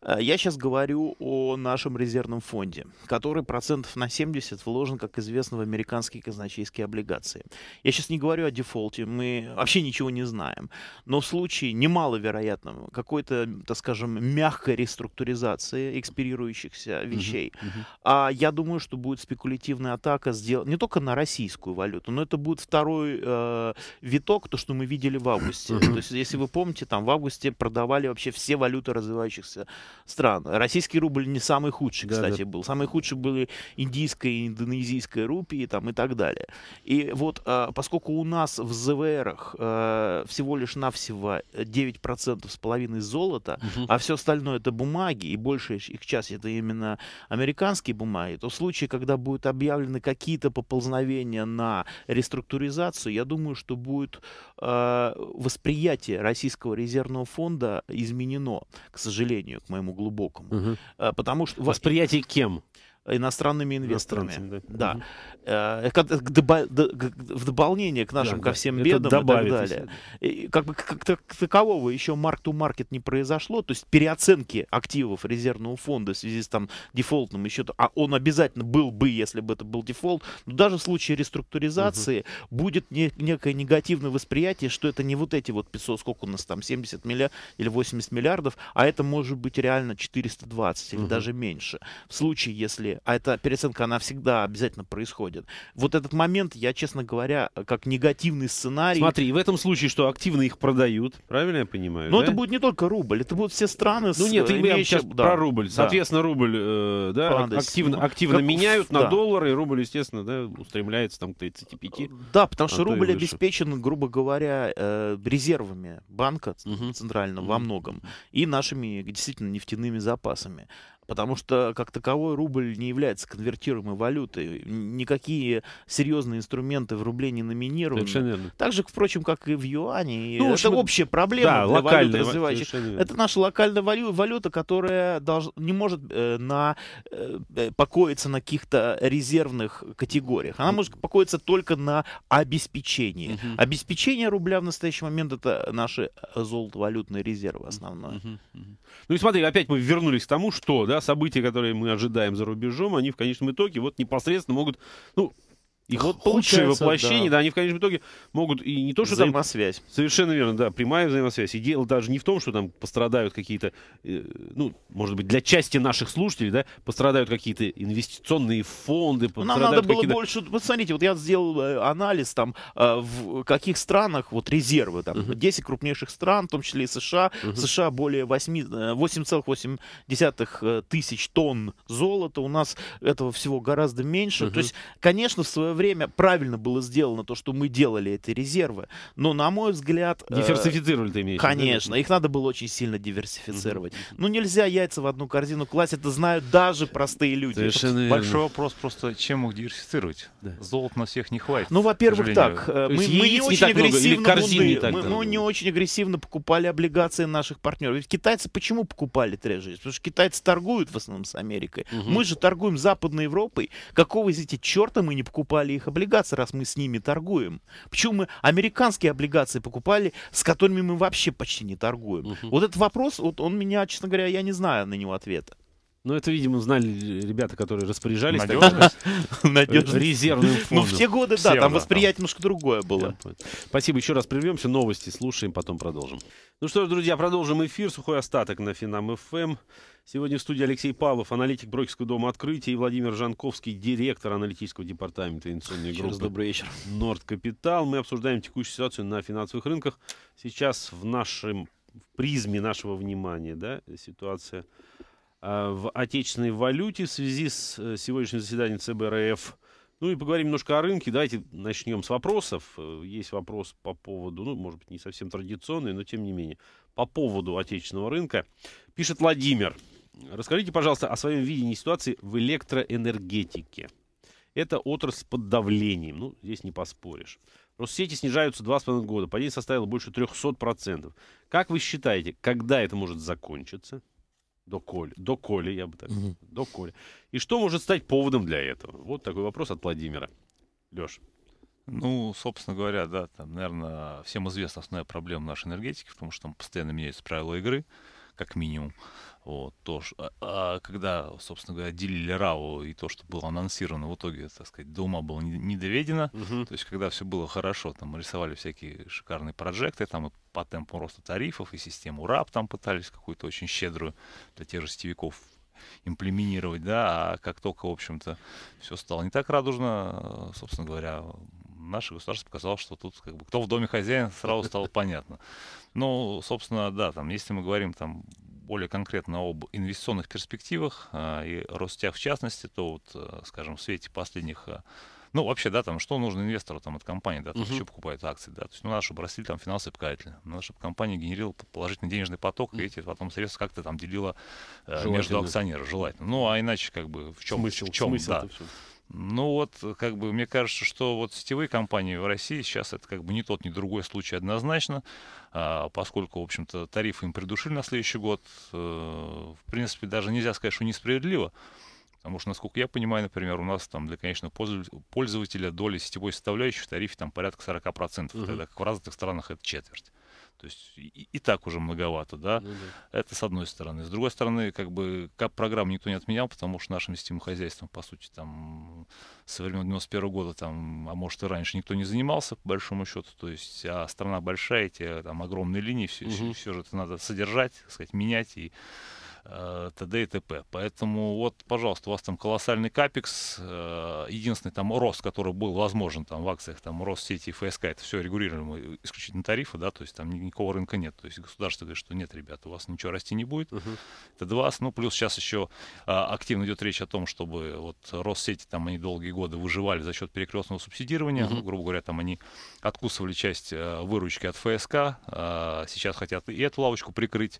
Э, я сейчас говорю о нашем резервном фонде, который процентов на 70 вложен, как известно, в американские казначейские облигации. Я сейчас не говорю о дефолте, мы вообще ничего не знаем. Но в случае немаловероятного какой-то, так скажем, мягкой реструктуризации экспирирующихся вещей, uh-huh, uh-huh. А я думаю, что будет спекулятивная атака сдел... не только на российскую валюту, но это будет второй э, виток, то, что мы видели в августе. То есть, если вы помните, там в августе продавали вообще все валюты развивающихся стран. Российский рубль не самый худший, кстати, да. был. Самые худшие были индийская и индонезийская рупии там, и так далее. И вот а, поскольку у нас в ЗВРах а, всего лишь навсего 9% с половиной золота, угу. а все остальное это бумаги, и большая их часть это именно американские бумаги, то в случае, когда будут объявлены какие-то поползновения на реструктуризацию, я думаю, что будет а, восприятие Российского резервного фонда изменено, к сожалению, к моему моему глубокому. Угу. Потому что... Восприятие кем? иностранными инвесторами. Да. да. Э, в дополнение к нашим да, ко всем бедам и так далее. И как бы как, как такового еще марк-ту-маркет не произошло, то есть переоценки активов резервного фонда в связи с там дефолтным еще, а он обязательно был бы, если бы это был дефолт, но даже в случае реструктуризации угу. будет не, некое негативное восприятие, что это не вот эти вот 500, сколько у нас там, 70 миллиардов или 80 миллиардов, а это может быть реально 420 угу. или даже меньше. В случае, если а эта переоценка, она всегда обязательно происходит. Вот этот момент, я, честно говоря, как негативный сценарий... Смотри, в этом случае, что активно их продают, правильно я понимаю? Но да? это будет не только рубль, это будут все страны... Ну с, нет, ты имеешь сейчас да, про рубль. Соответственно, да. рубль э, да, активно, ну, активно как, меняют да. на доллары, и рубль, естественно, да, устремляется там к 35. Да, потому а что а рубль обеспечен, грубо говоря, э, резервами банка угу. центрального угу. во многом и нашими действительно нефтяными запасами. Потому что, как таковой, рубль не является конвертируемой валютой. Никакие серьезные инструменты в рубле не номинированы. Так же, впрочем, как и в юане. Ну, это общем, общая проблема да, для валют развивающих. Это наша локальная валюта, которая долж... не может э, на... Э, э покоиться на каких-то резервных категориях. Она может покоиться только на обеспечении. Угу. Обеспечение рубля в настоящий момент это наши э, золото валютные резервы основное. Угу. Угу. Ну и смотри, опять мы вернулись к тому, что... Да, да, события, которые мы ожидаем за рубежом, они в конечном итоге вот непосредственно могут, ну, их вот лучшее воплощение, да. да, они в конечном итоге могут и не то, что взаимосвязь. там... Взаимосвязь. Совершенно верно, да, прямая взаимосвязь. И дело даже не в том, что там пострадают какие-то, э, ну, может быть, для части наших слушателей, да, пострадают какие то инвестиционные фонды. Ну, нам надо было больше... посмотрите вот я сделал э, анализ там, э, в каких странах вот резервы, там, uh-huh. 10 крупнейших стран, в том числе и США. Uh-huh. США более 8,8 э, тысяч тонн золота, у нас этого всего гораздо меньше. Uh-huh. То есть, конечно, в свое время время правильно было сделано то, что мы делали эти резервы. Но, на мой взгляд... Э, Диверсифицировали ты имеешь? Конечно. Их надо было очень сильно диверсифицировать. Ну, нельзя яйца в одну корзину класть. Это знают даже простые люди. Совершенно Большой вопрос просто, чем их диверсифицировать? Золота на всех не хватит. Ну, во-первых, э, так. Мы не очень агрессивно... Мы не очень агрессивно покупали облигации наших партнеров. Ведь китайцы почему покупали трежерис? Потому что китайцы торгуют в основном с Америкой. Мы же торгуем Западной Европой. Какого из этих черта мы не покупали покупали их облигации, раз мы с ними торгуем? Почему мы американские облигации покупали, с которыми мы вообще почти не торгуем? Угу. Вот этот вопрос, вот он меня, честно говоря, я не знаю на него ответа. Ну, это, видимо, знали ребята, которые распоряжались. Надежность? Надежность. Резервным ну, фондом. Ну, в те годы, да, там восприятие немножко другое было. Спасибо, еще раз прервемся, новости слушаем, потом продолжим. Ну что ж, друзья, продолжим эфир, сухой остаток на Финам-ФМ. Сегодня в студии Алексей Павлов, аналитик Брокерского дома открытия, и Владимир Жанковский, директор аналитического департамента инвестиционной группы. добрый вечер. Норд Капитал. Мы обсуждаем текущую ситуацию на финансовых рынках. Сейчас в нашем в призме нашего внимания, да, ситуация Э, в отечественной валюте в связи с э, сегодняшним заседанием ЦБРФ. Ну и поговорим немножко о рынке. Давайте начнем с вопросов. Э, есть вопрос по поводу, ну, может быть, не совсем традиционный, но тем не менее, по поводу отечественного рынка. Пишет Владимир. Расскажите, пожалуйста, о своем видении ситуации в электроэнергетике. Это отрасль под давлением. Ну, здесь не поспоришь. Россети снижаются два с половиной года. Падение составило больше 300%. Как вы считаете, когда это может закончиться? Доколе. Доколе, я бы так сказал. Угу. Доколе. И что может стать поводом для этого? Вот такой вопрос от Владимира. Леш. Ну, собственно говоря, да, там, наверное, всем известна основная проблема нашей энергетики, потому что там постоянно меняются правила игры, как минимум. Вот, то, а, а когда, собственно говоря, делили РАО и то, что было анонсировано в итоге, так сказать, до ума было не, не доведено, угу. то есть когда все было хорошо, там рисовали всякие шикарные проекты, там и по темпу роста тарифов, и систему РАП там пытались какую-то очень щедрую для тех же сетевиков имплементировать, да, а как только, в общем-то, все стало не так радужно, собственно говоря, наше государство показало, что тут как бы кто в доме хозяин, сразу стало понятно. Ну, собственно, да, там, если мы говорим там более конкретно об инвестиционных перспективах а, и ростях в частности, то вот, э, скажем, в свете последних э, ну, вообще, да, там, что нужно инвестору там, от компании, да, то uh-huh. что покупают акции, да, то есть, ну, надо, чтобы росли там финансы показатели, надо, чтобы компания генерила положительный денежный поток, uh-huh. и эти потом средства как-то там делила э, между акционерами, желательно. Ну, а иначе, как бы, в чем, смысл, в чем, да. Все. Ну вот, как бы, мне кажется, что вот сетевые компании в России сейчас это как бы не тот, ни другой случай однозначно, а, поскольку, в общем-то, тарифы им придушили на следующий год. Э, в принципе, даже нельзя сказать, что несправедливо, потому что, насколько я понимаю, например, у нас там для конечного пользователя доля сетевой составляющей в тарифе там порядка 40%, угу. тогда как в разных странах это четверть. То есть и, и так уже многовато, да? Ну, да. Это с одной стороны. С другой стороны, как бы как программу никто не отменял, потому что нашим системным хозяйством, по сути, там со времен 91 года, там, а может и раньше, никто не занимался, по большому счету. То есть, а страна большая, эти там огромные линии, все, угу. все, все же это надо содержать, так сказать, менять и Э, т.д. и т.п. Поэтому вот, пожалуйста, у вас там колоссальный капекс, э, единственный там рост, который был возможен там в акциях, там рост сети ФСК, это все регулируемо э, исключительно тарифы, да, то есть там никакого рынка нет, то есть государство говорит, что нет, ребята, у вас ничего расти не будет, uh-huh. это два, ну плюс сейчас еще а, активно идет речь о том, чтобы вот рост сети там они долгие годы выживали за счет перекрестного субсидирования, uh-huh. грубо говоря, там они откусывали часть выручки от ФСК, а, сейчас хотят и эту лавочку прикрыть,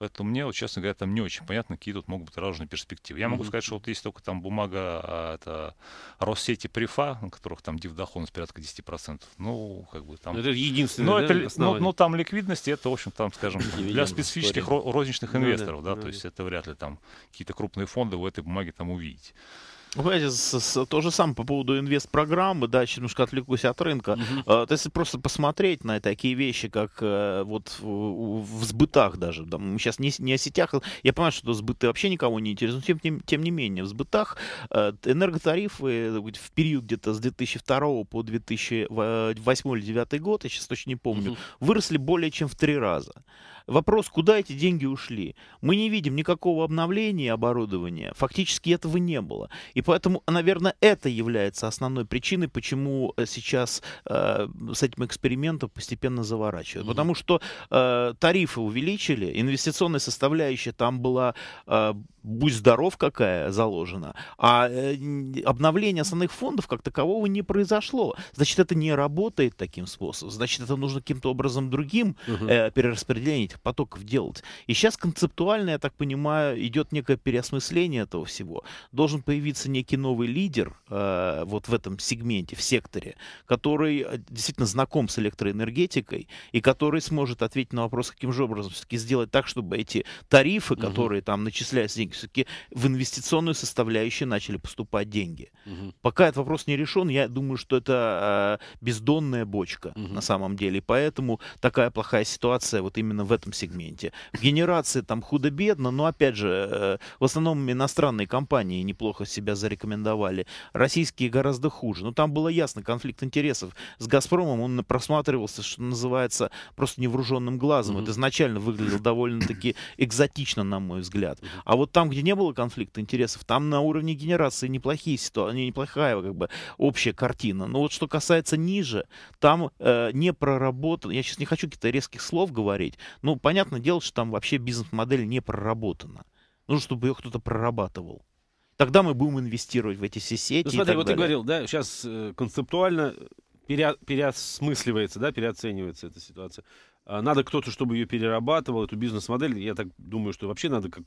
Поэтому мне, вот, честно говоря, там не очень понятно, какие тут могут быть разные перспективы. Я могу mm-hmm. сказать, что вот есть только там бумага а, это, Россети Префа, на которых там дивдохонность порядка 10%. Ну, как бы там... Ну, это единственное, но, ну, да, это, ну, но, но там ликвидности, это, в общем, там, скажем, для специфических розничных инвесторов, да, то есть это вряд ли там какие-то крупные фонды в этой бумаге там увидеть. Ну, понимаете, с, с, то же самое по поводу инвест-программы, да, еще немножко отвлекусь от рынка. Uh-huh. то есть просто посмотреть на такие вещи, как э, вот в, в сбытах даже. Да, мы сейчас не, не о сетях, я понимаю, что сбыты вообще никого не интересуют, тем, тем, тем не менее, в сбытах э, энерготарифы э, в период где-то с 2002 по 2008 или 2009 год, я сейчас точно не помню, uh-huh. выросли более чем в три раза. Вопрос, куда эти деньги ушли? Мы не видим никакого обновления оборудования. Фактически этого не было. И поэтому, наверное, это является основной причиной, почему э, сейчас э, с этим экспериментом постепенно заворачивают. Mm-hmm. Потому что э, тарифы увеличили, инвестиционная составляющая там была, э, будь здоров, какая заложена, а э, обновление основных фондов как такового не произошло. Значит, это не работает таким способом. Значит, это нужно каким-то образом другим mm э, перераспределение этих потоков делать. И сейчас концептуально, я так понимаю, идет некое переосмысление этого всего. Должен появиться некий новый лидер э, вот в этом сегменте, в секторе, который э, действительно знаком с электроэнергетикой и который сможет ответить на вопрос, каким же образом все-таки сделать так, чтобы эти тарифы, угу. которые там начисляются деньги, все-таки в инвестиционную составляющую начали поступать деньги. Угу. Пока этот вопрос не решен, я думаю, что это э, бездонная бочка угу. на самом деле. И поэтому такая плохая ситуация вот именно в этом этом сегменте. В генерации там худо-бедно, но опять же, э, в основном иностранные компании неплохо себя зарекомендовали. Российские гораздо хуже. Но там было ясно, конфликт интересов с «Газпромом», он просматривался, что называется, просто невооруженным глазом. Это изначально выглядело довольно-таки экзотично, на мой взгляд. А вот там, где не было конфликта интересов, там на уровне генерации неплохие ситуации, неплохая как бы общая картина. Но вот что касается ниже, там э, не проработано, я сейчас не хочу каких-то резких слов говорить, но ну, понятное дело, что там вообще бизнес-модель не проработана. Нужно, чтобы ее кто-то прорабатывал. Тогда мы будем инвестировать в эти все сети. Ну, смотри, вот далее. ты говорил, да, сейчас э, концептуально э, пере, переосмысливается, да, переоценивается эта ситуация. А надо кто-то, чтобы ее перерабатывал, эту бизнес-модель. Я так думаю, что вообще надо как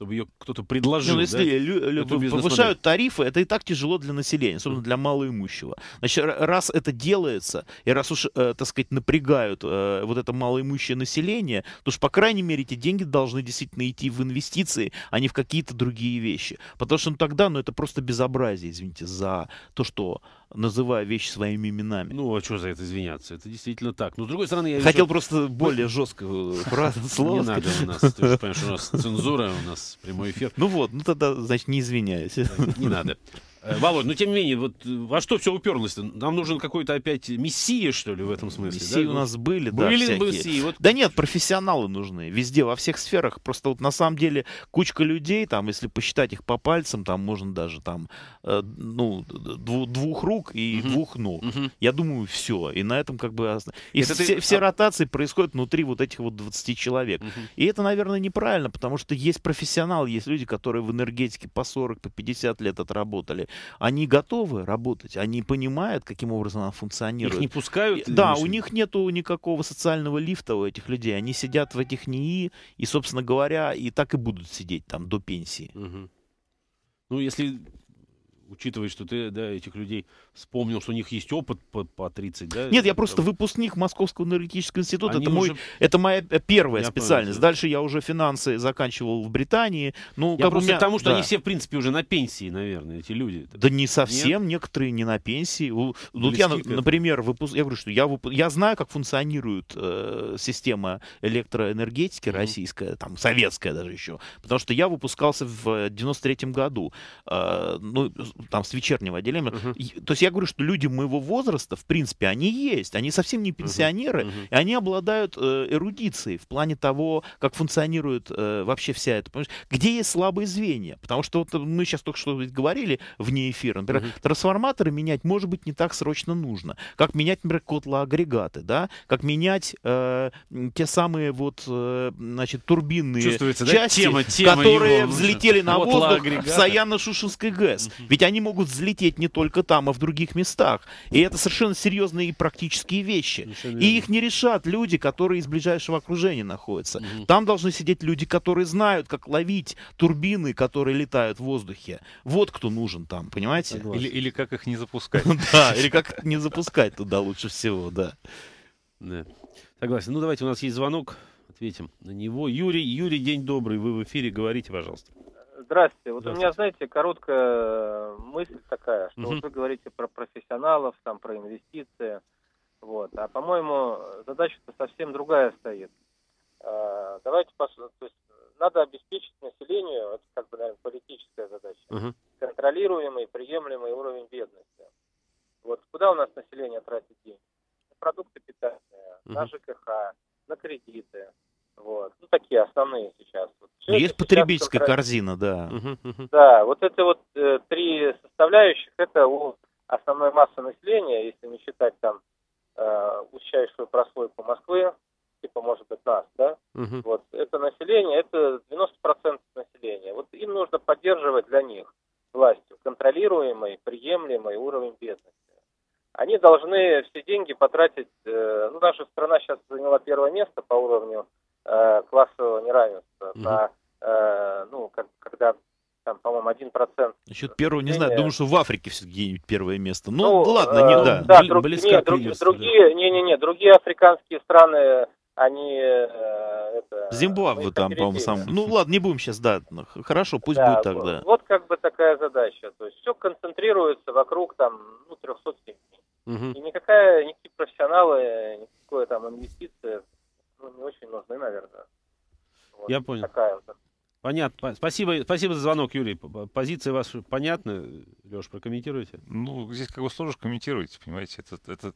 чтобы ее кто-то предложил. Ну, если да, повышают тарифы, это и так тяжело для населения, особенно для малоимущего. Значит, раз это делается, и раз уж, э, так сказать, напрягают э, вот это малоимущее население, то уж, по крайней мере, эти деньги должны действительно идти в инвестиции, а не в какие-то другие вещи. Потому что ну, тогда, ну, это просто безобразие, извините, за то, что называя вещи своими именами. Ну, а что за это извиняться? Это действительно так. Но, с другой стороны, я Хотел просто более жестко э, фразу слово Не надо у нас, ты же понимаешь, у нас цензура, у нас прямой эфир. Ну вот, ну тогда, значит, не извиняюсь. Не надо. Э, Володь, но ну, тем не менее, вот э, во что все уперлось-то? Нам нужен какой-то опять мессия, что ли, в этом смысле? Мессии да? у нас были, да, были всякие. Мессии, вот... Да нет, профессионалы нужны везде, во всех сферах. Просто вот на самом деле кучка людей, там, если посчитать их по пальцам, там можно даже там, э, ну, двух рук и угу. двух ног. Угу. Я думаю, все. И на этом как бы... И это все, ты... все а ротации происходят внутри вот этих вот 20 человек. Угу. И это, наверное, неправильно, потому что есть профессионалы, есть люди, которые в энергетике по 40, по 50 лет отработали они готовы работать, они понимают, каким образом она функционирует. Их не пускают? И, да, у них нету никакого социального лифта у этих людей. Они сидят в этих НИИ и, собственно говоря, и так и будут сидеть там до пенсии. Угу. Ну, если учитывать, что ты да, этих людей вспомнил, что у них есть опыт по, по 30, да? Нет, я просто выпускник Московского энергетического института. Они это, мой, это моя э, первая я специальность. Понял, да. Дальше я уже финансы заканчивал в Британии. Ну, я как просто меня... потому, что да. они все, в принципе, уже на пенсии, наверное, эти люди. Да не совсем, Нет? некоторые не на пенсии. Тут ну, я, например, выпуск... я говорю, что я, вып... я знаю, как функционирует э, система электроэнергетики mm российская, там, советская даже еще, потому что я выпускался в 93-м году, э, ну, там, с вечернего отделения. Mm-hmm. То есть я говорю, что люди моего возраста, в принципе, они есть. Они совсем не пенсионеры, uh-huh. Uh-huh. и они обладают э, эрудицией в плане того, как функционирует э, вообще вся эта... Где есть слабые звенья? Потому что вот мы сейчас только что говорили вне эфира. Например, uh-huh. трансформаторы менять, может быть, не так срочно нужно. Как менять, например, котлоагрегаты, да? Как менять э, те самые вот, э, значит, турбинные Чувствуется, части, да? тема, тема которые взлетели на воздух в Саяно-Шушинской ГЭС. Uh-huh. Ведь они могут взлететь не только там, а в других других местах. И это совершенно серьезные и практические вещи. И их не решат люди, которые из ближайшего окружения находятся. Угу. Там должны сидеть люди, которые знают, как ловить турбины, которые летают в воздухе. Вот кто нужен там, понимаете? Или, или как их не запускать. Да, или как не запускать туда лучше всего, да. Да. Согласен. Ну, давайте, у нас есть звонок. Ответим на него. Юрий, Юрий, день добрый. Вы в эфире. Говорите, пожалуйста. Здравствуйте. Вот у меня, знаете, короткая э, мысль такая, что угу. вы говорите про профессионалов, там, про инвестиции. Вот. А, по-моему, задача-то совсем другая стоит. А, давайте посмотрим. То есть надо обеспечить населению, это как бы, наверное, политическая задача, угу. контролируемый, приемлемый уровень бедности. Вот куда у нас население тратит деньги? На продукты питания, угу. на ЖКХ, на кредиты, вот. Ну, такие основные сейчас. Вот все Есть потребительская сейчас... корзина, да. Да, вот это вот э, три составляющих, это у основной массы населения, если не считать там э, узчайшую прослойку Москвы, типа, может быть, нас, да, угу. вот, это население, это 90% населения. Вот им нужно поддерживать для них властью контролируемый, приемлемый уровень бедности. Они должны все деньги потратить, э, ну, наша страна сейчас заняла первое место по уровню э, классового неравенства. Угу. На, э, ну, как, когда там, по-моему, один процент. Насчет первого не знаю, думаю, что в Африке все-таки первое место. Ну, ну ладно, э, не, да, да друг, не, друг, другие, не, не, не, другие африканские страны, они э, это, Зимбабве там, по-моему, сам. Ну ладно, не будем сейчас, да, хорошо, пусть да, будет тогда. вот, Вот как бы такая задача, то есть все концентрируется вокруг там, ну, 300 семей. Угу. И никакая, никакие профессионалы, никакое там инвестиция ну, не очень нужны, наверное. Вот Я понял. Такая вот. Понятно. Спасибо, спасибо за звонок, Юрий. Позиция ваша понятна. Леш, прокомментируйте. Ну, здесь как бы сложно комментировать, понимаете, это... это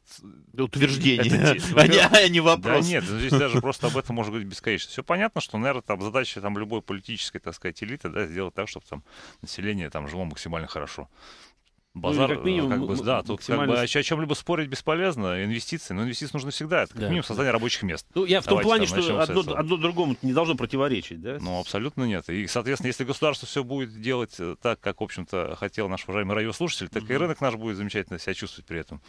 Утверждение, это, а, а не вопрос. Да нет, здесь даже просто об этом может быть бесконечно. Все понятно, что, наверное, там задача там, любой политической, так сказать, элиты, да, сделать так, чтобы там население там жило максимально хорошо. Ну, Базар, ну, как минимум, как бы, да, тут максимально... как бы, о чем-либо спорить бесполезно, инвестиции, но инвестиции нужно всегда, это как да. минимум создание рабочих мест. Ну, я в Давайте, том плане, там, что одно, одно другому не должно противоречить, да? Ну, абсолютно нет. И, соответственно, если государство все будет делать э, так, как, в общем-то, хотел наш уважаемый радиослушатель, так mm и рынок наш будет замечательно себя чувствовать при этом.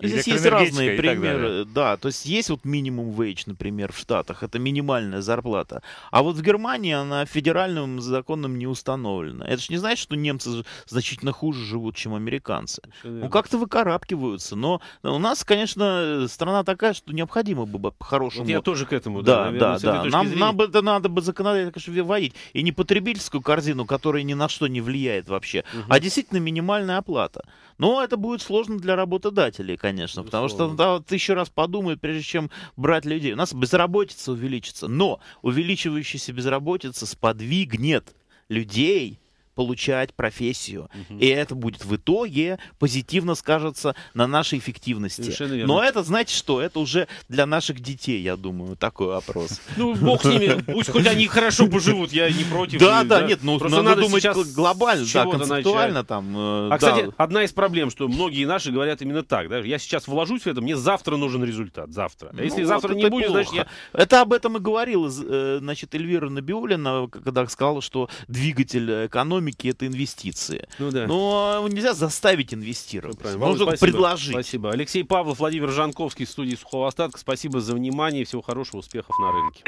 Здесь есть разные примеры. Да, то есть есть вот минимум вейдж, например, в Штатах. Это минимальная зарплата. А вот в Германии она федеральным законом не установлена. Это же не значит, что немцы значительно хуже живут, чем американцы. Ну, как-то выкарабкиваются. Но у нас, конечно, страна такая, что необходимо бы по-хорошему... Вот я тоже к этому, да, да, наверное, да. да. Нам, нам бы, это надо бы законодательно, конечно, вводить. И не потребительскую корзину, которая ни на что не влияет вообще, угу. а действительно минимальная оплата. Но это будет сложно для работодателей, конечно, Безусловно. потому что да, вот еще раз подумай, прежде чем брать людей. У нас безработица увеличится, но увеличивающаяся безработица сподвигнет людей получать профессию. Угу. И это будет в итоге позитивно скажется на нашей эффективности. Но это, знаете что, это уже для наших детей, я думаю, такой опрос. Ну, бог с ними, пусть хоть они хорошо поживут, я не против. Да, да, нет, ну, надо думать глобально, да, концептуально там. Э, а, кстати, одна из проблем, что многие наши говорят именно так, да, я сейчас вложусь в это, мне завтра нужен результат, завтра. А если ну, завтра не будет, значит, я... Это об этом и говорила, э, значит, Эльвира Набиулина, когда сказала, что двигатель э, экономики экономики это инвестиции. Ну, да. Но нельзя заставить инвестировать. Ну, Нужно спасибо. предложить. Спасибо. Алексей Павлов, Владимир Жанковский, студии Сухого Остатка. Спасибо за внимание. Всего хорошего, успехов на рынке.